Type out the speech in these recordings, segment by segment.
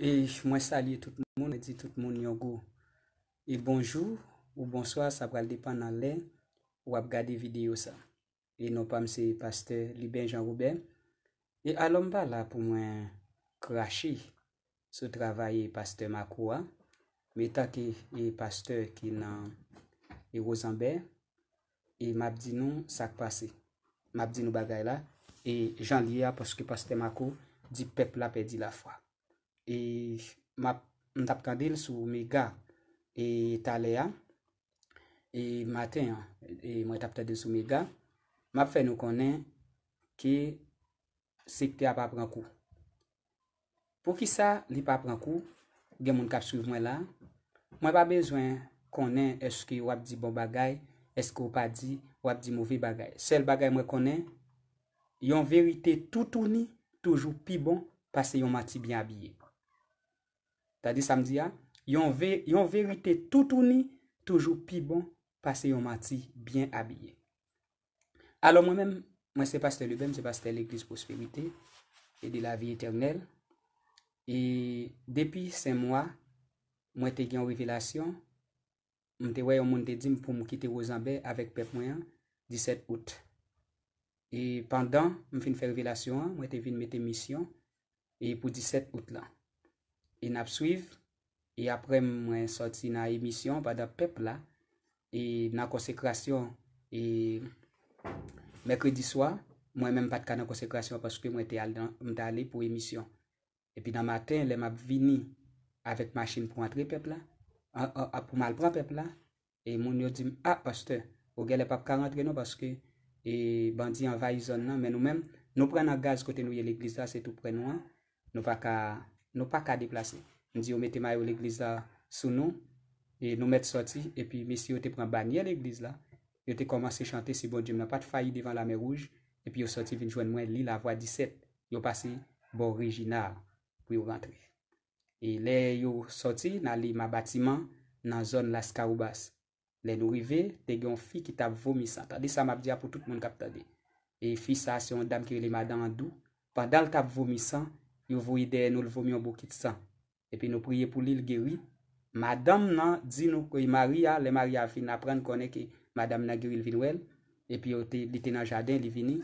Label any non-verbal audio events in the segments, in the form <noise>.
E mwen salye tout moun, mwen di tout moun yon go. E bonjou ou bonsoa, sa pral depan nan len, wap gade video sa. E nou pam se paste li ben jan rouben. E alon ba la pou mwen krashe sou travaye paste makouwa. Meta ki paste ki nan Erosanbe, e mabdi nou sak pase. Mabdi nou bagay la, e jan liya poske paste makou, di pep la pedi la fwa. e map n tap tandil sou me ga e tale ya, e maten, e mwen tap tandil sou me ga, map fè nou konen ki sekte ap ap prankou. Pou ki sa li ap prankou, gen moun kap suv mwen la, mwen pa bezwen konen eske wap di bon bagay, eske wap di mouvi bagay. Sel bagay mwen konen, yon verite toutouni toujou pi bon pase yon mati byan biye. La di samdi ya, yon verite toutouni toujou pi bon pase yon mati byen abye. Alo mwen mwen sepaste lupen, sepaste l'Eglise Pospirite, e di la vi eternel, e depi sen mwen, mwen te gyan revelasyon, mwen te wè yon mwen te dim pou mwen kite wou zanbe avèk pep mwen, 17 out. E pandan mwen fin fè revelasyon, mwen te vin metemisyon, e pou 17 out lan. E nap suiv, e apre mwen soti nan emisyon, bada pep la, e nan konsekrasyon, e mekredi swa, mwen men pat ka nan konsekrasyon paske mwen te ale pou emisyon. E pi nan maten, le map vini avet maschine pou antre pep la, ap pou mal pran pep la, e moun yo di, a, ah, paske, pou gè le pap ka antre nou, paske, e bandi an vay zon nan, men nou men, nou pre nan gaz kote nou ye l'iklisa, se tou pre nou an, nou va ka... Nou pa ka deplase. Ndi yo mette ma yo l'eglize la sou nou. E nou mette soti. E pi misi yo te pran banyan l'eglize la. Yo te komanse chante si bon jim. Nan pat fayi devan la me rouge. E pi yo soti vin jwen mwen li la vwa 17. Yo pase bon rejina pou yo rentre. E le yo soti nan li ma batiman. Nan zon la skarou bas. Le nou rive te gen fi ki tab vomi santa. De sa mab diya pou tout moun kap tade. E fi sa se yon dam ki li mada an dou. Pandan l tab vomi santa. yo vou ide nou lvo myon bou kit san, epi nou priye pou li lgeri, madame nan, di nou kwey Maria, le Maria fin apren kone ke, madame nan geril vin wel, epi yo te, li te nan jaden, li vini,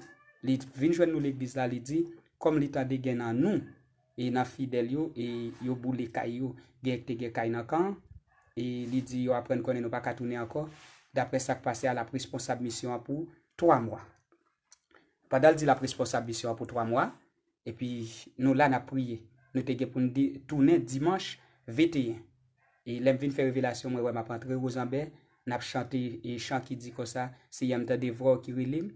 li vin jwen nou le gbiz la, li di, kom li ta de gen nan nou, e nan fidel yo, e yo bou li kay yo, genk te genk kay nan kan, e li di yo apren kone nou pa katounen anko, dapre sak pase a la presponsab misyon apou, 3 mwa. Padal di la presponsab misyon apou 3 mwa, E pi nou la na priye. Nou tege pou nou toune dimanche veteye. E lem vin fè revelasyon mwen wè mwen pantre rozanbe. Nap chante e chan ki di ko sa. Se yam ta devro ki relim.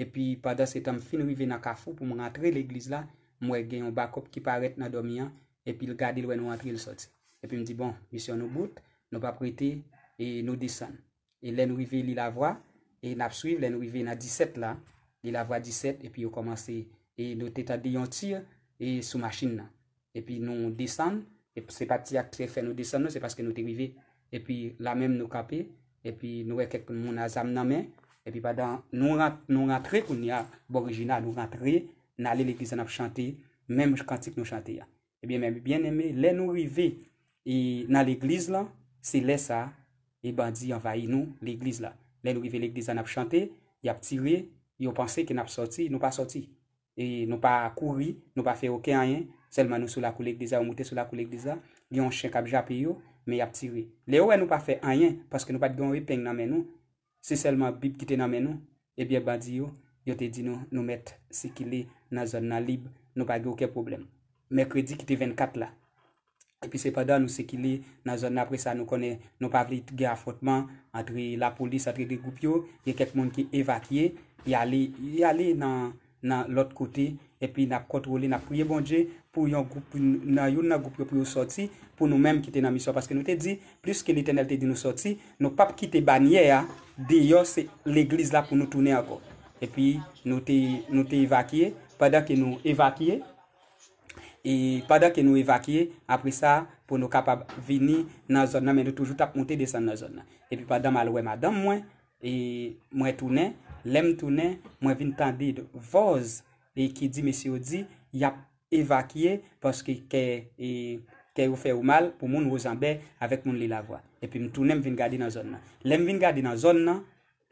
E pi padan se tam fin rive nan kafou pou mwen rentre l'eglise la. Mwen gen yon bakop ki paret nan domyan. E pi l'gade lwen wè nou antre l'sotse. E pi mdi bon, misyon nou bout. Nou pa prite. E nou disan. E len rive li la vwa. E nap suive len rive nan 17 la. Li la vwa 17. E pi yo komanse... e nou te ta diyon tir, e sou masin nan, e pi nou desen, e se pati ak se fe nou desen nou, se paske nou te rive, e pi la men nou kape, e pi nou re kek moun azam nan men, e pi padan nou rentre, pou ni a bo orijina nou rentre, nan le l'eglize nan ap chante, menm chkantik nou chante ya. E biye menm, bien eme, le nou rive, e nan l'eglize lan, se le sa, e bandi yon vaye nou, l'eglize la. Le nou rive l'eglize nan ap chante, yon ap tire, yon panse ki nan ap soti, nou pa soti. E nou pa kou ri, nou pa fe okey anyen. Selman nou sou la koulek deza, ou mouté sou la koulek deza. Li yon chen kapja pe yo, me yap ti ri. Li we e nou pa fe anyen, paske nou pa di gwen ripeng nan men nou. Se selman bib ki te nan men nou, ebye badi yo, yo te di nou nou met sekile nan zon nan lib, nou pa di okey problem. Mekredi ki te 24 la. E pi se padan nou sekile nan zon nan apresa, nou konen, nou pa vlit ge afotman, atre la polis, atre de goup yo, ye kek moun ki evakye, yi ale nan... nan lot kote, epi nan kontrole nan pouye bonje pou yon nan yon nan goup yon pou yon soti pou nou menm kite nan misyon. Paske nou te di, plus ke litenelte di nou soti, nou pap kite banye ya, deyo se l'eglise la pou nou tounen akot. Epi nou te evakye, padan ke nou evakye, e padan ke nou evakye, apri sa pou nou kapab vini nan zon nan menm toujou tap moun te desen nan zon nan. Epi padan malwe madam mwen, e mwen tounen, Lèm tounè, mwen vin tan did vòz e ki di mesi o di, yap evakye paske ke ou fe ou mal pou moun ou zanbe avèk moun li lagwa. E pi mtounèm vin gadi nan zon nan. Lèm vin gadi nan zon nan,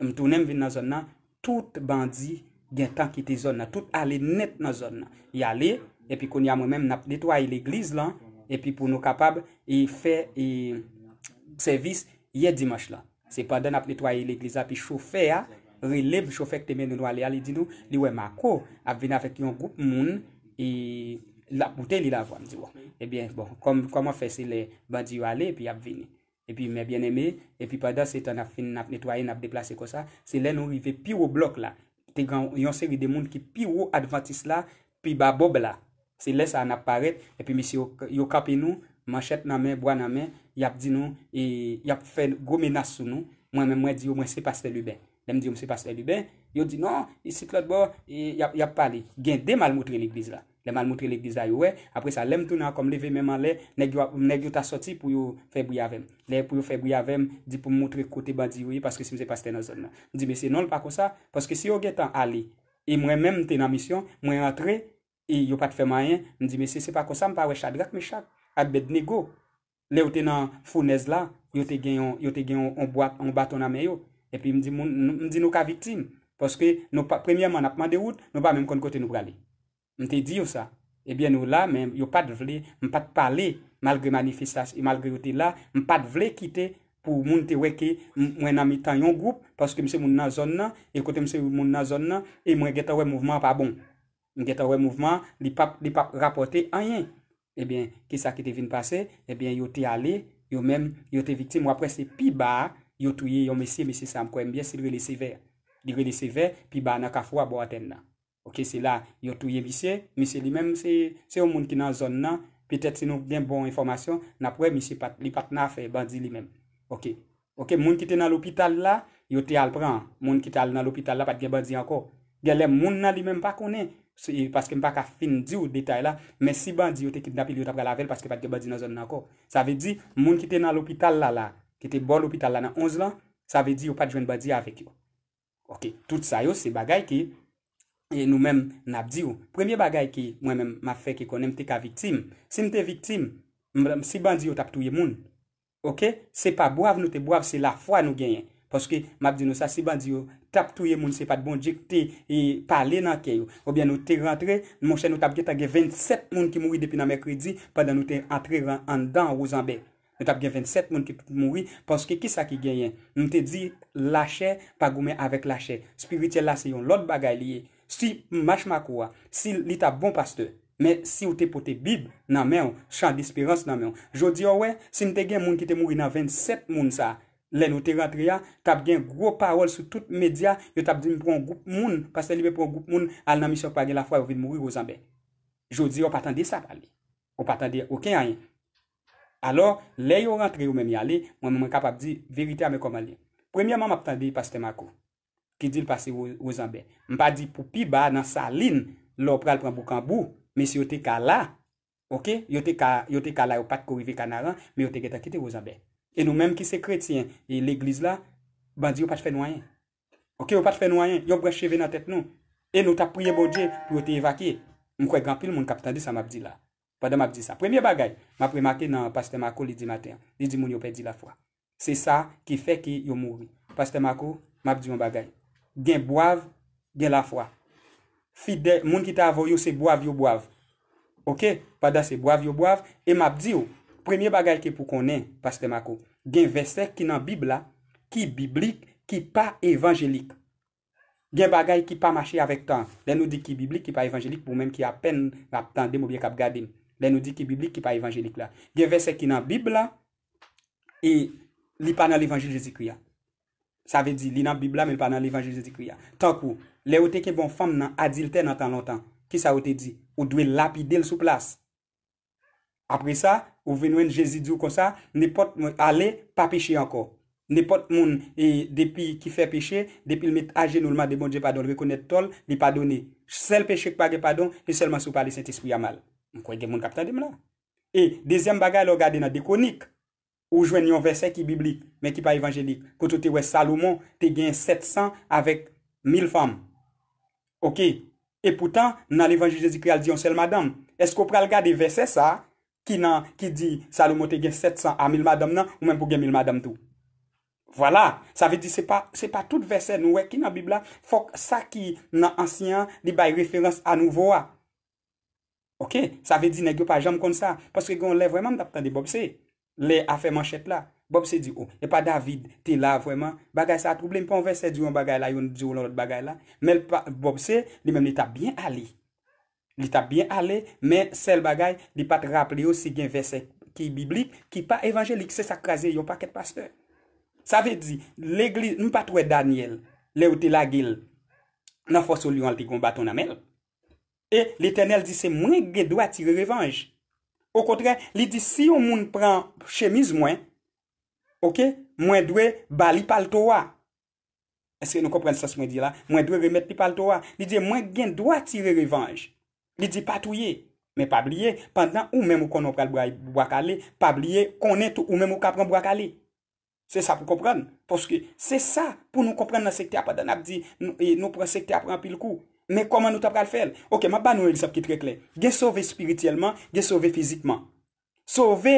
mtounèm vin nan zon nan, tout bandi gen tan ki te zon nan, tout ale net nan zon nan. I ale, e pi kon yam mwen menm nap netwaye l'eglize lan, e pi pou nou kapab e fe servis ye dimash lan. Se pa de nap netwaye l'eglize api choufe ya, Rileb choufèk teme nou alè alè di nou, li wè mako, ap vin avèk yon goup moun, e la poutè li la vwa mdi wò. Ebyen, eh bon, koman fè se le bandi yo alè, epi ap vin. Epi mè bien eme, epi padan se ton ap netwaye, ap deplase ko sa, se lè nou yon vè pi wò blok la. Te yon seri de moun ki pi wò adventis la, pi ba bob la. Se lè sa an ap paret, epi misi yo kapè nou, manchèt nan mè, bwa nan mè, yap di nou, yap fè gomenas sou nou, mwen mwen mwen di yo mwen se pasè li bè. Le m di yo mse paste libe, yo di non, isi klot bo, yap pale, gen de mal moutre l'iglize la. Le mal moutre l'iglize la yo we, apre sa, le m tou nan kom leve menman le, ne gyo ta soti pou yo febri avem. Le pou yo febri avem, di pou m moutre kote bandi yo ye, paske si mse paste na zon la. Ndi me se non l pa kosa, paske si yo gen tan ali, e mwen menm te nan misyon, mwen rentre, e yo pat fe mayen, ndi me se se pa kosa, m pa we chadrak me chak, ak bed nego. Le yo te nan founèz la, yo te gen yon baton na me yo. epi m di nou ka vitim poske nou premye man apman de wout nou ba men kon kote nou prale m te diyo sa ebyen eh nou la men yo pat vle m pat pale malgre manifestasy malgre yo te la m pat vle kite pou moun te weke mwen amitan yon group poske mse moun nan zon nan ekote mse moun nan zon nan e mwen geta wè mouvman pa bon m geta wè mouvman li pap rapote anyen ebyen eh ki sa ki te vin pase ebyen eh yo te ale yo men yo te vitim wapre se pi bar yo touye yon mesye, mesye sa mkwe mbye, si rele sévère. Li rele sévère, pi ba nan kafwa bo aten nan. Ok, c'est là yo touye messie mesye li menm se, se yon moun ki nan zon nan, petet si nou gen bon information na pwe mesye pat, li pat na fe, bandi li même Ok, ok, moun ki te nan l'opital la, yo te al pran. Moun ki te al l'hôpital l'opital la, pat gen bandi anko. Gen le moun nan li menm pa konen. parce que m pa ka fin di ou detay la, mais si bandi yo te li yo tapra lavel que pa ge bandi nan zon nan ko. Sa ve di, moun ki te nan l'hôpital la la, Ki te bon lopital la nan 11 lan, sa ve di yo pat jwen badiya avek yo. Ok, tout sa yo, se bagay ki e nou men nabdi yo. Premye bagay ki mwen men ma fe ki e konen te ka viktim. Si mte viktim, si bandi yo tap touye moun. Ok, se pa boav nou te boav, se la fwa nou genyen. Paske, mabdi nou sa, si bandi yo tap touye moun, se pat bon dik te e, pale nan keyo. Ou bien nou te rentre, monshe nou tap getage 27 moun ki moui depi nan mekredi, padan nou te entre an dan ou zanbek. Nou tap gen 27 moun ki te mouri. Ponske ki sa ki genyen. Nou te di lache pagoumen avèk lache. Spirite lache yon. Lòt bagay liye. Si mâch mâkouwa. Si li tap bon pasteur. Men si ou te pote bib nan men. Chan disperans nan men. Jou di yo wè. Si nou te gen moun ki te mouri nan 27 moun sa. Len ou te rentriyan. Tap gen gro parol sou tout media. Yo tap di mpron goup moun. Pasteur libe pron goup moun. Al nan misyo pade la fwa ou vin mouri rozanbe. Jou di yo patande sa pali. Ou patande okè a yon. Alors, lè yon rentre yon men yale, mwen mwen kapap di, verite a men komalye. Premiyaman map tande yon pastemako, ki di l'paste yon ozanbe. Mpa di, poupi ba nan salin, lò pral pran boukambou, men si yon te kala, ok, yon te kala yon pat korive kanaran, men yon te geta kite yon ozanbe. E nou menm ki sekre ti, l'eglize la, bandi yon pat fè nwayen. Ok, yon pat fè nwayen, yon bret cheve nan tèt nou. E nou ta priye bodje, pou yon te evake. Mkwe granpil moun kap tande sa map di la. Padè m ap di sa. Premye bagay, m ap premake nan paste Mako li di maten. Li di moun yo pedi la fwa. Se sa ki fe ki yo mouri. Paste Mako, m ap di yon bagay. Gen boav, gen la fwa. Fide, moun ki ta avoyou se boav, yo boav. Ok, padè se boav, yo boav. E m ap di yo. Premye bagay ki pou konen, paste Mako. Gen vese ki nan bibla, ki biblik, ki pa evanjelik. Gen bagay ki pa mache avèk tan. Den nou di ki biblik, ki pa evanjelik pou mèm ki apen m ap tende m oubyè kap gade m. Lè nou di ki biblik ki pa evanjelik la. Geve se ki nan bibla, e li pa nan l'evanjel jesi kriya. Sa ve di, li nan bibla, men pa nan l'evanjel jesi kriya. Tan kou, le ote ki bon fam nan adilte nan tan lontan, ki sa ote di, ou dwe lapi del sou plas. Apre sa, ou venwen jesi di ou konsa, ne pot moun ale pa peche anko. Ne pot moun, e depi ki fe peche, depi mwen age nou lman de bon jepa don, lwe konet tol, lwe padone. Sel peche kwa ge padon, lwe selman sou pale senti spri amal. Mwen kwen gen moun kapitan dem la. E, dezyem bagay lò gade nan dekonik, ou jwen yon verse ki biblik, men ki pa evanjelik, koutou te wè Salomon te gen 700 avèk 1000 fam. Ok, e poutan nan l'Evangele Jezikri al diyon sel madame, esko pral gade verse sa, ki nan ki di Salomon te gen 700 avèk 1000 madame nan, ou men pou gen 1000 madame tou. Voilà, sa ve di se pa tout verse nou wè ki nan biblak, fok sa ki nan ansyen li bay referans anouvo a. Ok, sa ve di ne gyo pa jom kon sa, paske gyo on le vweman mdap tande Bobse, le afe manchet la. Bobse di ou, oh, e pa David, ti la vweman, bagay sa a trouble, mpa on vwese di ou an bagay la, yon di ou lorot bagay la, men Bobse, li men li ta bien ale. Li ta bien ale, men sel bagay, li pat rap li ou si gen vwese ki biblik, ki pa evanjelik se sakraze, yon pa ket pasteur. Sa ve di, l'egli, nou pat wè Daniel, le ou ti la gil, nan fosou li yon al ti gwen baton amel, E l'Eternel di se mwen gen dwa tire revanj. Ou kontren, li di si ou moun pran chemiz mwen, mwen dwe bali pal towa. Eske nou komprende sa se mwen di la? Mwen dwe remet li pal towa. Li di mwen gen dwa tire revanj. Li di patouye, men pabliye, pandan ou mèm ou konon pran bwa kalé, pabliye, konen tou ou mèm ou kapran bwa kalé. Se sa pou komprende. Se sa pou nou komprende nan sekte apadan apdi, nou pran sekte apran pil kou. Men koman nou ta pral fel? Ok, ma ban nou elisap ki trek le. Ge sove spirityelman, ge sove fizikman. Sove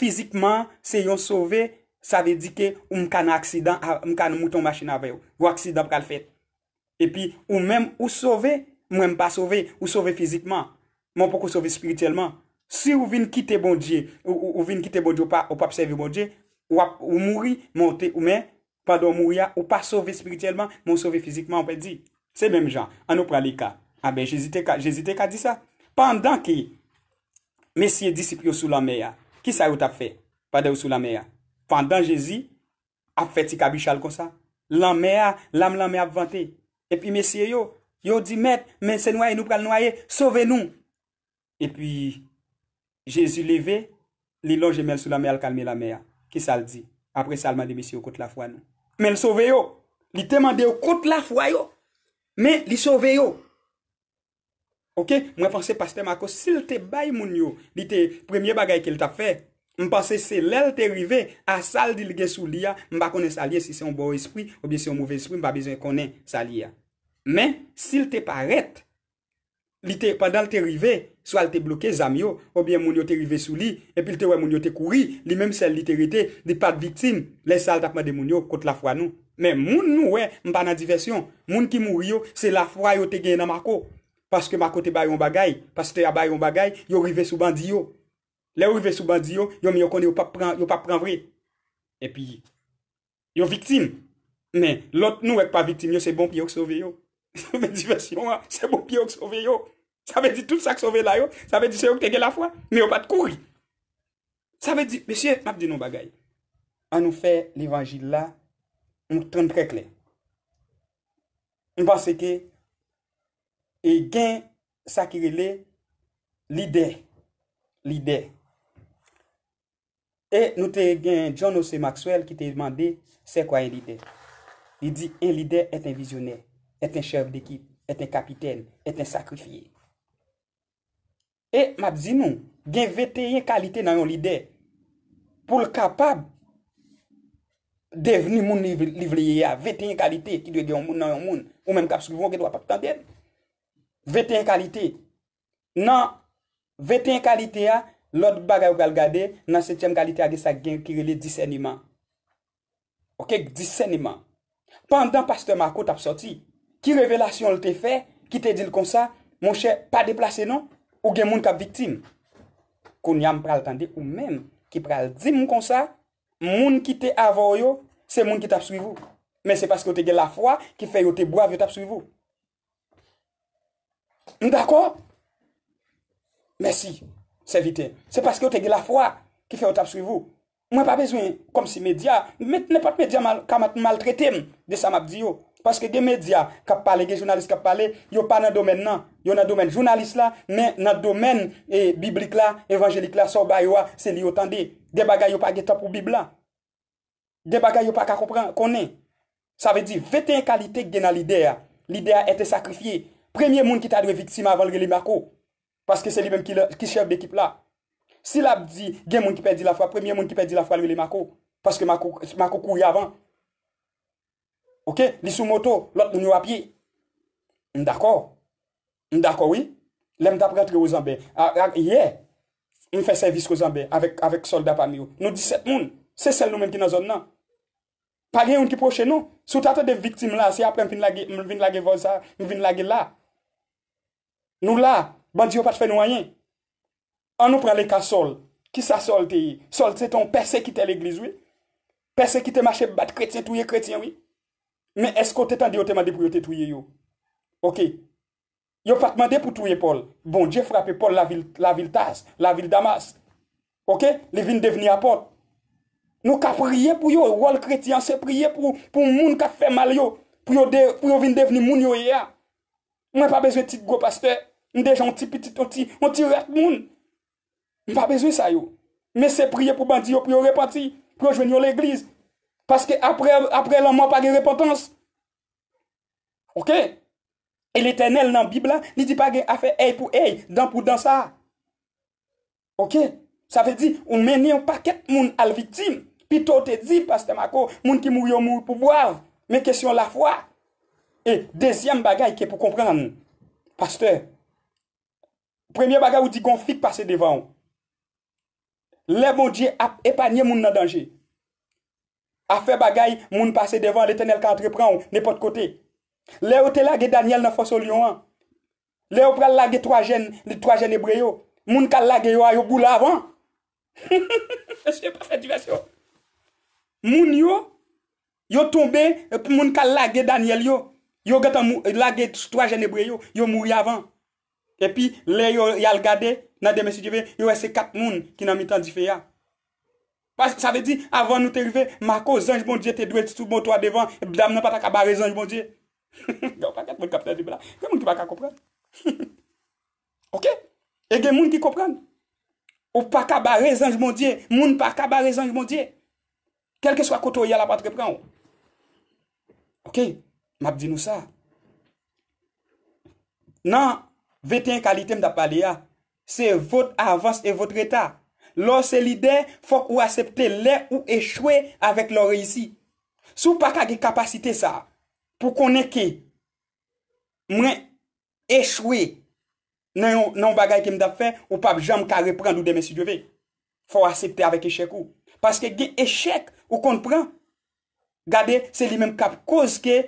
fizikman, se yon sove, sa ve di ke ou mkan akcidan, ah, mkan mouton machina vè ou. Ou akcidan pral fet. E pi, ou menm ou sove, mwenm pa sove, ou sove fizikman. Mwen pokou sove spirityelman. Si ou vin kite bon dje, ou vin kite bon dje ou pa psevi bon dje, ou mouri, mwote ou men, padon mwoya, ou pa sove spirityelman, mwen sove fizikman, mwen pe di. Se menm jan, an nou pralika. A ben, jesite ka, jesite ka di sa. Pandan ki, mesye disip yo sou la meya, ki sa yo tap fe? Pade yo sou la meya. Pandan jesi, ap feti kabichal kon sa. La meya, lam la meya ap vante. E pi mesye yo, yo di met, men se noye nou pral noye, sove nou. E pi, jesu leve, li loje men sou la meya al kalme la meya. Ki sa l di? Apre salman de mesye yo kote la fwa nou. Men sove yo, li temande yo kote la fwa yo. Men, li sove yo. Ok, mwen panse paste mako, sil te bay moun yo, li te premye bagay ke li ta fe, mwen panse se lel te rive, a sal di lge sou li ya, mwen pa kone sa li ya si se yon bo espri, ou bi se yon mouve espri, mwen pa bezwen kone sa li ya. Men, sil te paret, li te, padal te rive, So al te bloke zamyo, oubyen moun yo te rive sou li, epil te wè moun yo te kouri, li mèm sel literite, di pa d'viktim, lè sal takman de moun yo kote la fwa nou. Mè moun nou wè, mpa nan diversyon, moun ki mouri yo, se la fwa yo te gen nan mako, paske mako te bayon bagay, paske te ya bayon bagay, yo rive sou bandi yo. Lè yo rive sou bandi yo, yo mè yo kon yo pa pranvri. Epi, yo viktim, mè, lot nou wèk pa viktim yo, se bon pi yo ksove yo. Mè diversyon wè, se bon pi yo ksove yo. Sa ve di tout sa k sove la yo, sa ve di se yo k tege la fwa, me yo bat kouri. Sa ve di, besye, map di nou bagay. An nou fe l'evangil la, mou tron prek le. Mou panse ke, e gen sakirele lide, lide. E nou te gen John O.C. Maxwell ki te yimande, se kwa en lide? Li di, en lide eten vizyoner, eten chev dekip, eten kapitel, eten sakrifye. E, map zin nou, gen vete yon kalite nan yon lide, pou l kapab, deveni moun livliye ya, vete yon kalite ki dwe gen yon moun nan yon moun, ou menm kap suvon gen wap ap tan den. Vete yon kalite. Nan, vete yon kalite ya, lot bagay ou gal gade, nan setyem kalite ya de sa gen kirele diseniman. Ok, diseniman. Pandan pastor Mako tap soti, ki revelasyon l te fe, ki te dil kon sa, moun che, pa deplase nou, Ou gen moun kap viktim. Koun yam pral tande ou men, ki pral di moun konsa, moun ki te avoy yo, se moun ki tap sui vou. Men se paske yo te ge la fwa, ki fe yo te bo avyo tap sui vou. M dako? Men si, se vite. Se paske yo te ge la fwa, ki fe yo tap sui vou. Mwen pa bezwen, kom si media, mwen ne pat media kamat maltrete m, de sa map di yo. Paske gen media kap pale, gen jounalist kap pale, yo pa nan domen nan. Yo nan domen jounalist la, men nan domen e, biblik la, evanjelik la, sa ou baywa, se li yo tan de. Gen bagay yo pa ge tap ou bibla. Gen bagay yo pa ka konen. Sa ve di, ve te en kalite gen nan l'idea. L'idea ete sakrifye. Premye moun ki ta dwe viktime avan li li mako. Paske se li men ki chev de ekip la. Si la di, gen moun ki perdi la fwa, premye moun ki perdi la fwa li li mako. Paske mako kouye avan. Ok, li sou moto, lot nou nyo apye. Mdakor. Mdakor, oui. Le mdap rentre ou zanbe. A ye, mfè servis ou zanbe, avèk solda pa mi ou. Nou di set moun, se sel nou men ki nan zon nan. Pagè yon ki proche nou. Sou tate de vitim la, se apren mvin lage voza, mvin lage la. Nou la, bandi yo pat fè nou a yon. An nou pran lè e ka sol. Ki sa sol te yi? Sol te ton persekite l'egliz, oui. Persekite mache bat kretien, touye kretien, oui. Men esko te tande yo temade pou yo te touye yo? Ok. Yo pat mande pou touye Paul. Bon, je frappe Paul la vil Taz, la vil Damast. Ok? Le vin deveni apot. Nou ka priye pou yo. Wol kretian se priye pou moun kat fe mal yo. Pou yo vin deveni moun yo ya. Mwen pa bezwe tit gopaste. Mwen de jan ti petit, mwen ti rat moun. Mwen pa bezwe sa yo. Men se priye pou bandi yo, pou yo repati. Pou yo jwen yo l'eglize. Paske apre lanman pa gen repotans. Ok? E l'Eternel nan Bibla, ni di pa gen afe ey pou ey, dan pou dan sa. Ok? Sa ve di, un meni an paket moun al vitim, pi to te di, paste mako, moun ki mou yo mou pou boav, men kesyon la fwa. E, dezyam bagay ke pou kompran, paste, premye bagay ou di gon fik pase devan. Le moun di ap epanye moun nan danje. A fe bagay, moun pase devan, le tenel ka antrepran ou, ne po te kote. Le ou te lage Daniel nan fosol yon an. Le ou prel lage 3 jen, 3 jen ebreyo. Moun kal lage yo a yo goul avan. Je <laughs> se pa fe diversyon. Moun yo, yo tombe, moun kal lage Daniel yo. Yo getan lage 3 jen ebreyo, yo mouri avan. E pi, le yo yal gade, nadem e si jeve, yo ese 4 moun ki nan mi tan di fe ya. Paske sa ve di, avan nou te rive, mako zanj moun diye te dwe, te sou moun to a devan, e blam nan pata kabare zanj moun diye. Gè ou pa ket moun kaptej di blan. Gè moun ki baka kopran. Ok? E gen moun ki kopran. Ou pa kabare zanj moun diye. Moun pa kabare zanj moun diye. Kelke swa koto yal apat repran ou. Ok? Map di nou sa. Nan, ve ten kalitem da pali ya. Ah. Se vòt avans e vòt reta. Lò se li de fòk ou asepte le ou echwe avèk lò reysi. Sou pa ka ge kapasite sa pou konen ke mwen echwe nan bagay ke mda fe ou pa jom kare prend ou demesidyeve. Fòk asepte avèk eshek ou. Paske ge eshek ou konpren. Gade se li men kap koz ke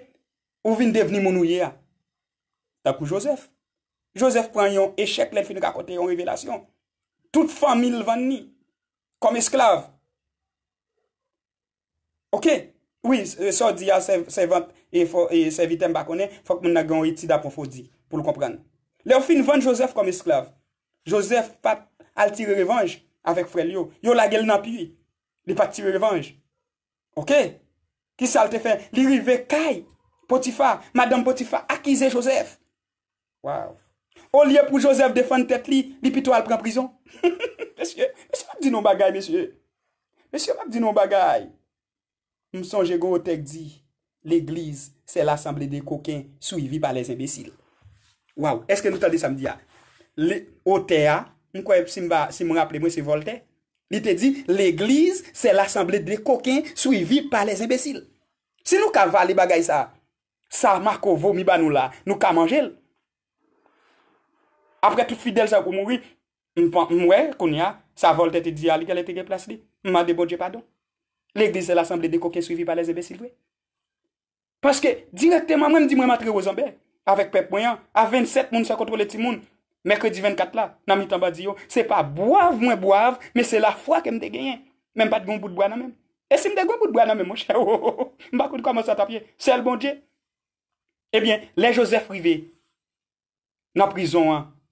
ou vin deveni mounou ye a. Takou Josef. Josef pran yon eshek lè finik akote yon revelasyon. Tout fan mil van ni. Kom esklav. Ok. Oui, so euh, di ya se vant e se vitem bakone, fok moun agon iti da pou fodi, pou lou kompran. Le ou fin van Josef kom esklav. Josef pat al tire revanj avèk frel yo. Yo la gel nan piwi. Li pat tire revanj. Ok. Ki sa al te fen? Li rive kaj. Potifa. Madame Potifa akize Josef. Waw. O liye pou Joseph defan tet li, li pito al pren prison. Mese, mese, mese, mese, mese, mese, mese, mese, mese, mese, mese, mese, mese. M sonje gwo otek di, l'Eglise, se l'Assemblée des Coquins, sou yvi par les imbesil. Waw, eske nou tal de samdi a? Le, ote a, m kwe, si m ba, si m rappele mwen se volte? Li te di, l'Eglise, se l'Assemblée des Coquins, sou yvi par les imbesil. Se nou ka vali bagay sa? Sa, Marco, vomi ba nou la, nou ka manjel? apre tout fidel sa kou mouwi, mwen koun ya, sa vol tete diya li kal ete ge plas li, mwen de bodje padon. Lèk de zè l'assemble de kokè suivi pa lè zè besil dwe. Paske, direk teman mwen di mwen matre o zanbe, avèk pep mwen yan, avèn set moun sa kontrol eti moun, mèkredi 24 la, nan mi tamba diyo, se pa boav mwen boav, mè se la fwa ke mde genyen, mèm pat gounbou dboan nan mèm. E se mde gounbou dboan nan mèm, mwen chè, mwen bakout kwa mwen sa tapye, sel bondje. E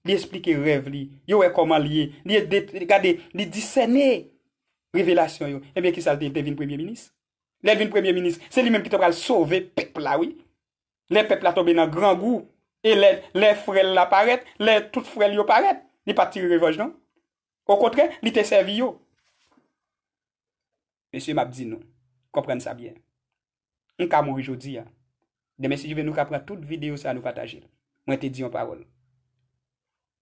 Li esplike rev li, yo e koman li e, li e gade, li disene revelasyon yo. Ebyen eh ki sa devine premye minis? Levine premye minis, se li menm ki te pral sove pepla oui. Le pepla tobe nan gran gou, e lev, lev frel la paret, lev tout frel yo paret. Li pati revaj non? Ou kontre, li te servi yo. Meseye mabdi nou, kompren sa byen. Un ka moun rejodi ya. Deme si je ven nou kapran tout videyo sa nou patajil. Mwen te di yon parol nou.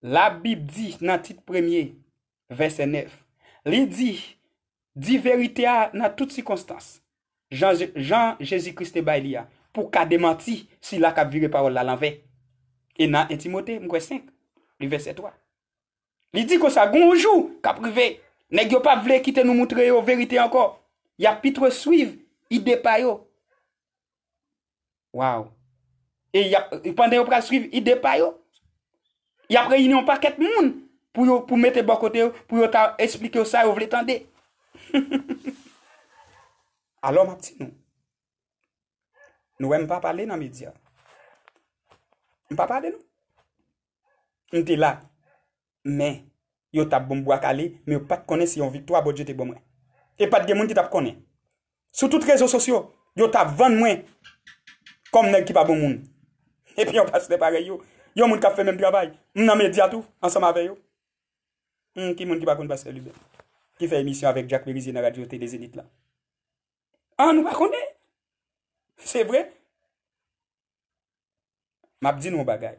La Bib di nan tit premye verset 9. Li di, di verite a nan tout sikonstans. Jean-Jésus Christe Baylia pou ka demanti si la ka vire parol la lanve. E nan intimote mkweseng li verset 3. Li di ko sa gounjou ka prive. Ne gyon pa vle kite nou moutre yo verite anko. Ya pitre suiv ide payo. Waou. E pande yo pral suiv ide payo. Y apre yon pa ket moun pou mette bo kote yo, pou bon yo ta esplike yo sa yo vle tende. <laughs> Alo ma pti nou. Nou we mpa pale nan midi ya. Mpa pale nou. Yon te la. Men, yon ta bombo akale, men yon pat kone si yon viktoa bodje te bomwe. E pat gen moun te tap kone. Sou tout rezo sosyo, yon ta van mwen komnen ki pa bom moun. E pi yon pas te bon bon, pare yon. Yo moun ka fè mèm drabay. M nan mè diatou. Ansèm avè yo. Hmm, ki moun ki bakoun basè libe. Ki fè emisyon avèk Jack Merizie nan radyote de Zenit la. An, ah, nou bakounè. Sè vre. M ap di nou bagay.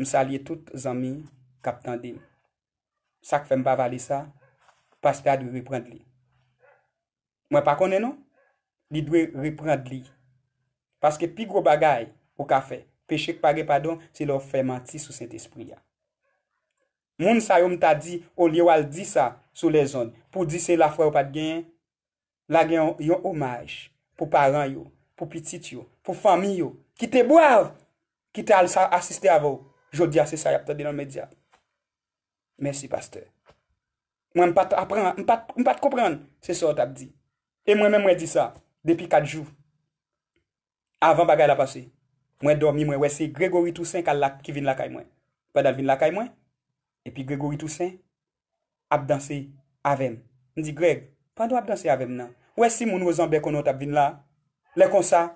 M salye tout zami kapitan dim. Sa k fèm bavale sa. Pastè a dwe reprend li. M wè pakounè nou. Li dwe reprend li. Paske pi gro bagay ou ka fè. peche k pa ge padon, se lor fe manti sou sent espri ya. Moun sa yo mta di, ou li yo al di sa, sou le zon, pou di se la fwe ou pat gen, la gen yon omaj, pou paran yo, pou pitit yo, pou fami yo, ki te boav, ki te al sa asiste avou, jodi a se sa ya pta denon media. Mersi, pasteur. Mwen mpa te apren, mpa te koupren, se so ou tap di. E mwen mwen mwen di sa, depi kat jou, avan bagay la pasey. Mwen dormi mwen, wè se Gregory Toussaint kal lak ki vin lakay mwen. Padal vin lakay mwen, epi Gregory Toussaint ap danse avèm. Ndi Greg, pandou ap danse avèm nan? Wè si moun wazanbe konot ap vin lak, lè kon sa,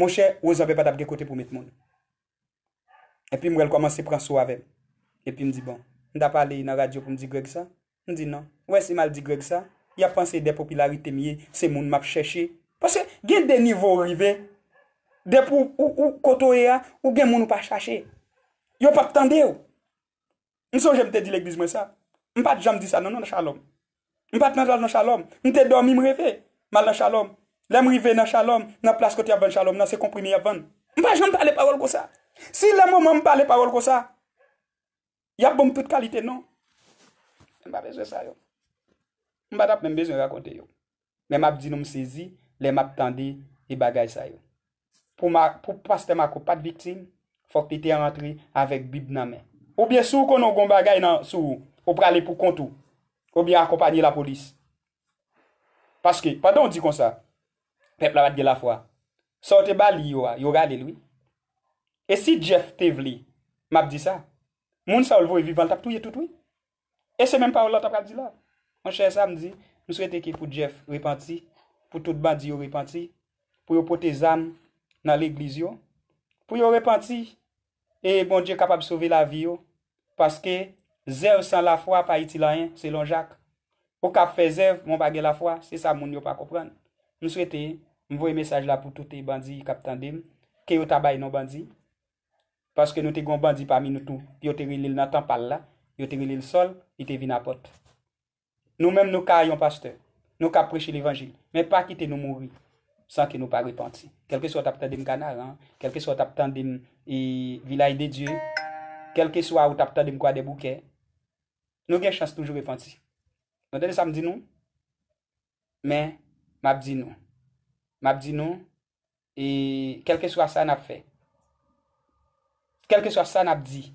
mwen chè wazanbe pad ap gen kote pou met moun. Epi mwen komanse pranso avèm. Epi mwen di bon, mwen da pale yon nan radyo pou mwen di Greg sa? Mwen di nan, wè se mal di Greg sa? Ya panse depopilarite miye, se moun map chèche. Pase gen denivou rivey, Dep ou koto e ya, ou gen moun ou pa chache. Yo pat tande yo. M sou jem te di l'egbiz mwen sa. M pat jam di sa nan nan chalom. M pat nan chalom. M te dormi m reve. Man nan chalom. Lèm rive nan chalom. Nan plaskot yavon chalom. Nan se komprimi yavon. M pat jem pale parol ko sa. Si lèm m wèm pale parol ko sa. Yap bom tout kalite non. M pa beze sa yo. M pa tap mèm beze yon rakonte yo. Mèm ap di nou m sezi. Lèm ap tande yon bagay sa yo. pou pas te makou pat viktime, fok te te antri avèk bib nan men. Ou byè sou konon gomba gay nan sou, ou pralè pou kontou, ou byè akopanyè la polis. Paske, padon di kon sa, pepl avat gè la fwa, sa ou te bali yo a, yo ralè lwi. E si Jeff te vli, map di sa, moun sa ou lvo e vivant ap touye tout wii. E se menm pa ou lò tap pral di la. Moun chè sa mdi, nou sou ete ki pou Jeff repanti, pou tout bandi yo repanti, pou yo pote zanm, nan l'egliz yo, pou yo repenti, e bon Dje kap ap sove la vi yo, paske zèv san la fwa pa iti la yin, selon Jacques. Ou kap fè zèv, moun bagè la fwa, se sa moun yo pa kompran. Nou sou ete, moun voye mesaj la pou toute bandi, kap tandem, ke yo tabay nou bandi, paske nou te goun bandi pa mi nou tou, yo te rilil nan tan pal la, yo te rilil sol, y te vi napot. Nou menm nou ka ayon pasteur, nou ka preche l'evangil, menm pa kite nou moun ri, San ki nou pa repenti. Kelke sou tap tan din kanal. Kelke sou tap tan din vilay de dieu. Kelke sou ou tap tan din kwa de bouke. Nou gen chans toujou repenti. Non tenè sa m di nou. Men, m ap di nou. M ap di nou. E, kelke sou a sa nap fe. Kelke sou a sa nap di.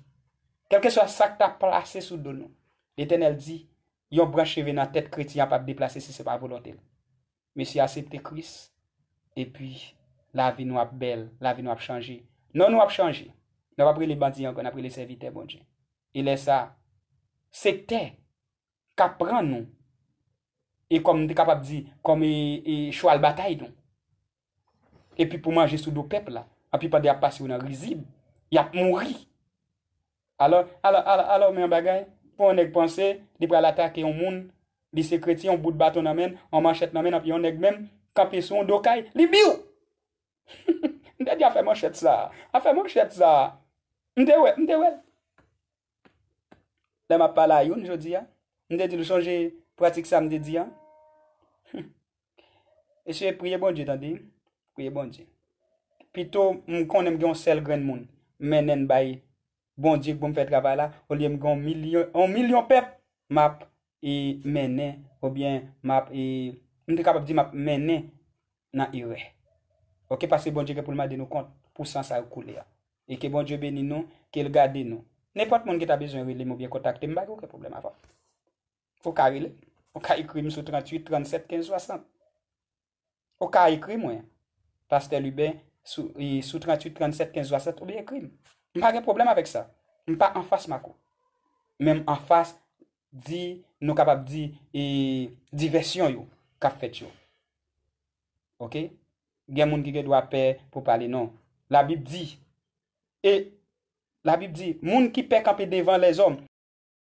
Kelke sou a sa k ta plase sou do nou. E tenè el di. Yon bran cheve nan tet kreti yon pa plase si se pa volante. Men si ase te kris. E pi la vi nou ap bel, la vi nou ap chanje. Non, nou nou ap chanje. Nou ap pre li bandi an kon, ap pre li servite bonje. E le sa, se te, kapran nou. E kom de kap ap di, kom e chou al batay don. E pi pou manje sou do pep la. A pi pa de ap pase ou nan rizib. Yap mouri. Alo, alo, alo, alo, alo, mè yon bagay. Po yon dek panse, di pre al atake yon moun. Di sekreti yon bout baton nan men. Yon manchet nan men, ap yon dek men. Kampi sou, ndo kay, li bi ou. <laughs> Nde di a fè mwen chet sa. A fè mwen chet sa. Nde wè, nde wè. Le mwen pa la yon, jodi ya. Nde di lè sonje pratik sa mwen de di ya. <laughs> E se priye bon di, dande. Priye bon di. Pito mwen konen mwen sel gren moun. Mènen bayi. Bon di kwen mwen fè travay la. O li mwen mwen milyon pep. Map e mènen. Obyen map e mènen. Mwen de kapap di map menen nan irè. Ok, pase bonje ke pou lman de nou kont pou sansa ou koule ya. E ke bonje beni nou, ke lga de nou. Nèpot moun ge ta bezon rile, mwen biye kontakte mbak ou ke problem avan. Fou ka rile, fou ka ikrim sou 38, 37, 15, 60. Fou ka ikrim e, ou ya. Paste lübe sou 38, 37, 15, 60, ou biye ikrim. Mwen agen problem avèk sa. Mwen pa an fas makou. Mwen an fas di nou kapap di e, diversyon yo. Kafet yo. Ok? Gen moun ki ge dwa pe pou pali non. La Bib di. E, la Bib di. Moun ki pe kapi devan le zonm.